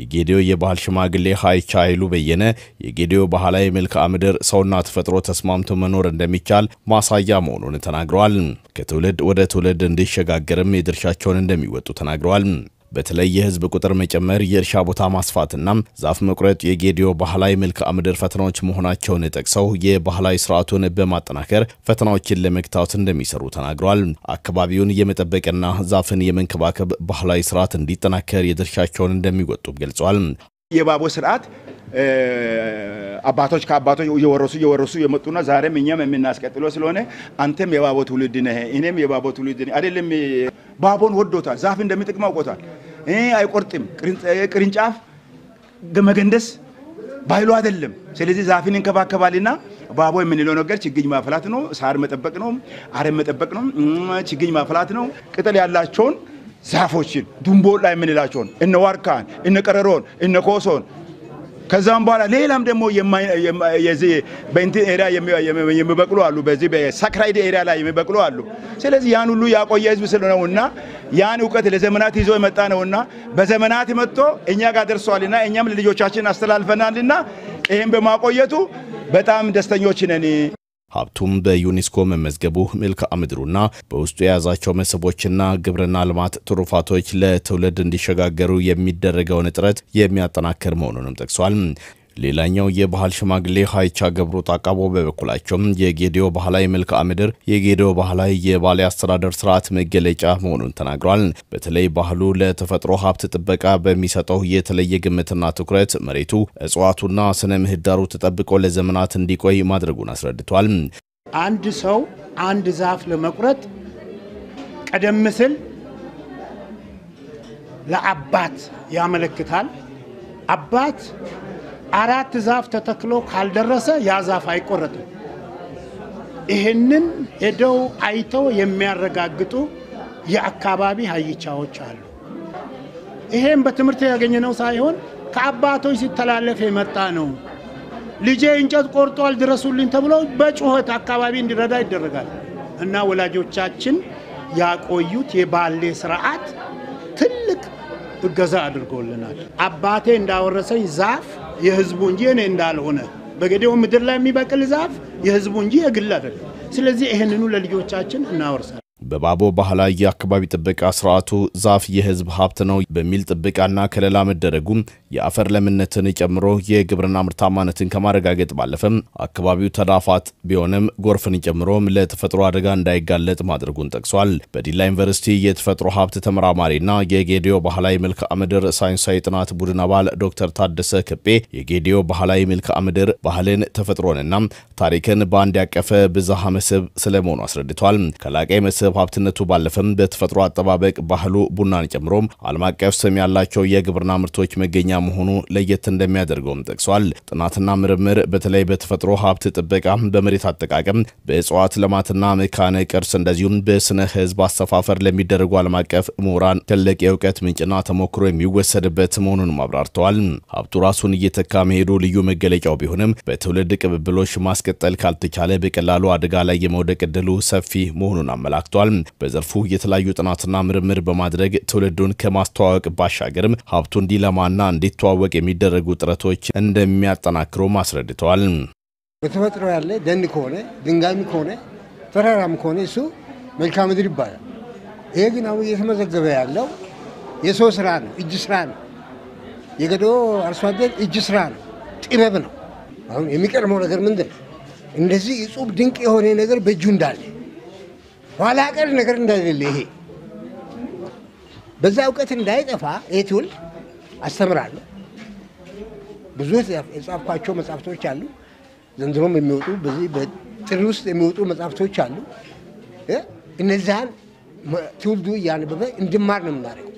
የጌዲዮ የባህል ሽማግሌ ሀይቻ ኃይሉ በየነ የጌዲዮ ባህላዊ መልክዓ ምድር ሰውና ተፈጥሮ ተስማምቶ መኖር እንደሚቻል ማሳያ መሆኑን ተናግረዋል። ከትውልድ ወደ ትውልድ እንዲሸጋገርም የድርሻቸውን እንደሚወጡ ተናግረዋል። በተለይ የህዝብ ቁጥር መጨመር፣ የእርሻ ቦታ ማስፋትና ዛፍ መቁረጥ የጌዲዮ ባህላዊ መልክዓ ምድር ፈተናዎች መሆናቸውን ጠቅሰው የባህላዊ ስርዓቱን በማጠናከር ፈተናዎችን ለመግታት እንደሚሰሩ ተናግሯል። አካባቢውን የመጠበቅና ዛፍን የመንከባከብ ባህላዊ ስርዓት እንዲጠናከር የድርሻቸውን እንደሚወጡ ገልጿል። የባቦ ስርዓት አባቶች ከአባቶች እየወረሱ እየወረሱ የመጡና ዛሬም እኛም የምናስቀጥለው ስለሆነ አንተም የባቦ ትውልድ ነህ፣ እኔም የባቦ ትውልድ ነህ አይደለም። ባቦን ወዶታል። ዛፍ እንደሚጠቅም አውቆታል። አይቆርጥም። ቅርንጫፍ መገንደስ ባይሉ አይደለም። ስለዚህ ዛፍን እንከባከባልና ባቦ የምንለው ነገር ችግኝ ማፍላት ነው፣ ሳር መጠበቅ ነው፣ አረም መጠበቅ ነው፣ ችግኝ ማፍላት ነው። ቅጠል ያላቸውን ዛፎችን ዱንቦላ የምንላቸውን እነ ዋርካን፣ እነ ቀረሮን፣ እነ ኮሶን ከዛም በኋላ ሌላም ደግሞ የዚህ በእንትን ኤሪያ የሚበቅሉ አሉ፣ በዚህ በሳክራይድ ኤሪያ ላይ የሚበቅሉ አሉ። ስለዚህ ያን ሁሉ ያቆየ ህዝብ ስለሆነውና ያን እውቀት ለዘመናት ይዞ የመጣ ነውና በዘመናት መጥቶ እኛ ጋር ደርሷልና እኛም ለልጆቻችን አስተላልፈናልና ይህም በማቆየቱ በጣም ደስተኞች ነን። ሀብቱም በዩኔስኮ መመዝገቡ መልክዓ ምድሩና በውስጡ የያዛቸው መስህቦችና ግብርና ልማት ትሩፋቶች ለትውልድ እንዲሸጋገሩ የሚደረገውን ጥረት የሚያጠናክር መሆኑንም ጠቅሷል። ሌላኛው የባህል ሽማግሌ ሀይቻ ገብሩ ጣቃቦ በበኩላቸውም የጌዲዮ ባህላዊ መልክዓ ምድር የጌዲዮ ባህላዊ የባሌ አስተዳደር ስርዓት መገለጫ መሆኑን ተናግሯል። በተለይ ባህሉ ለተፈጥሮ ሀብት ጥበቃ በሚሰጠው የተለየ ግምትና ትኩረት መሬቱ፣ እጽዋቱና ስነ ምህዳሩ ተጠብቆ ለዘመናት እንዲቆይ ማድረጉን አስረድቷል። አንድ ሰው አንድ ዛፍ ለመቁረጥ ቀደም ሲል ለአባት ያመለክታል። አባት አራት ዛፍ ተተክሎ ካልደረሰ ያ ዛፍ አይቆረጥም። ይህንን ሄደው አይተው የሚያረጋግጡ የአካባቢ ሀይቻዎች አሉ። ይሄም በትምህርት ያገኘነው ሳይሆን ከአባቶች ሲተላለፍ የመጣ ነው። ልጄ እንጨት ቆርጧል ድረሱልኝ ተብሎ በጩኸት አካባቢ እንዲረዳ ይደረጋል እና ወላጆቻችን ያቆዩት የባሌ ስርዓት ትልቅ እገዛ አድርጎልናል። አባቴ እንዳወረሰኝ ዛፍ የህዝቡ እንጂ እኔ እንዳልሆነ በገዴው ምድር ላይ የሚበቅል ዛፍ የህዝቡ እንጂ የግል አይደለም። ስለዚህ ይህንኑ ለልጆቻችን እናወርሳል። በባቦ ባህላ የአካባቢ ጥበቃ ስርዓቱ ዛፍ የህዝብ ሀብት ነው በሚል ጥበቃና ከለላ መደረጉ የአፈር ለምነትን ጨምሮ የግብርና ምርታማነትን ከማረጋገጥ ባለፈም አካባቢው ተዳፋት ቢሆንም ጎርፍን ጨምሮም ለተፈጥሮ አደጋ እንዳይጋለጥ ማድረጉን ጠቅሷል። በዲላ ዩኒቨርሲቲ የተፈጥሮ ሀብት ተመራማሪና የጌዲዮ ባህላዊ መልክዓ ምድር ሳይንሳዊ ጥናት ቡድን አባል ዶክተር ታደሰ ክጴ የጌዲዮ ባህላዊ መልክዓ ምድር ባህልን፣ ተፈጥሮንና ታሪክን በአንድ ያቀፈ ብዝሃ መስህብ ስለመሆኑ አስረድቷል። ከላቀ መስህብ ከገንዘብ ሀብትነቱ ባለፈም በተፈጥሮ አጠባበቅ ባህሉ ቡናን ጨምሮም ዓለም አቀፍ ስም ያላቸው የግብርና ምርቶች መገኛ መሆኑ ለየት እንደሚያደርገውም ጠቅሷል። ጥናትና ምርምር በተለይ በተፈጥሮ ሀብት ጥበቃ፣ በመሬት አጠቃቀም፣ በእጽዋት ልማትና መካነ ቅርስ እንደዚሁም በስነ ህዝብ አሰፋፈር ለሚደረጉ ዓለም አቀፍ ምሁራን ትልቅ የእውቀት ምንጭና ተሞክሮ የሚወሰድበት መሆኑንም አብራርተዋል። ሀብቱ ራሱን እየተካ መሄዱ ልዩ መገለጫው ቢሆንም በትውልድ ቅብብሎች ማስቀጠል ካልተቻለ በቀላሉ አደጋ ላይ የመውደቅ ድሉ ሰፊ መሆኑን አመላክቷል። ተናግረዋል። በዘርፉ የተለያዩ ጥናትና ምርምር በማድረግ ትውልዱን ከማስተዋወቅ ባሻገርም ሀብቱ እንዲለማና እንዲተዋወቅ የሚደረጉ ጥረቶች እንደሚያጠናክሩ አስረድተዋል። በተፈጥሮ ያለ ደን ከሆነ ድንጋይም ከሆነ ተራራም ከሆነ እሱ መልካ ምድር ይባላል። ይሄ ግን አሁን እየተመዘገበ ያለው የሰው ስራ ነው፣ እጅ ስራ ነው። የገዶ አርሶ አደር እጅ ስራ ነው፣ ጥበብ ነው። አሁን የሚቀድመው ነገር ምንድን ነው? እንደዚህ እጹብ ድንቅ የሆነ ነገር በእጁ እንዳለ ኋላ ቀር ነገር እንዳይል ይሄ በዛ እውቀት እንዳይጠፋ ይህ ትውልድ አስተምራለሁ። ብዙ የጻፍኳቸው መጽሐፍቶች አሉ። ዘንድሮም የሚወጡ በዚህ በጥሪ ውስጥ የሚወጡ መጽሐፍቶች አሉ። እነዚያን ትውልዱ እያነበበ እንድማር ነው የምናደርገው።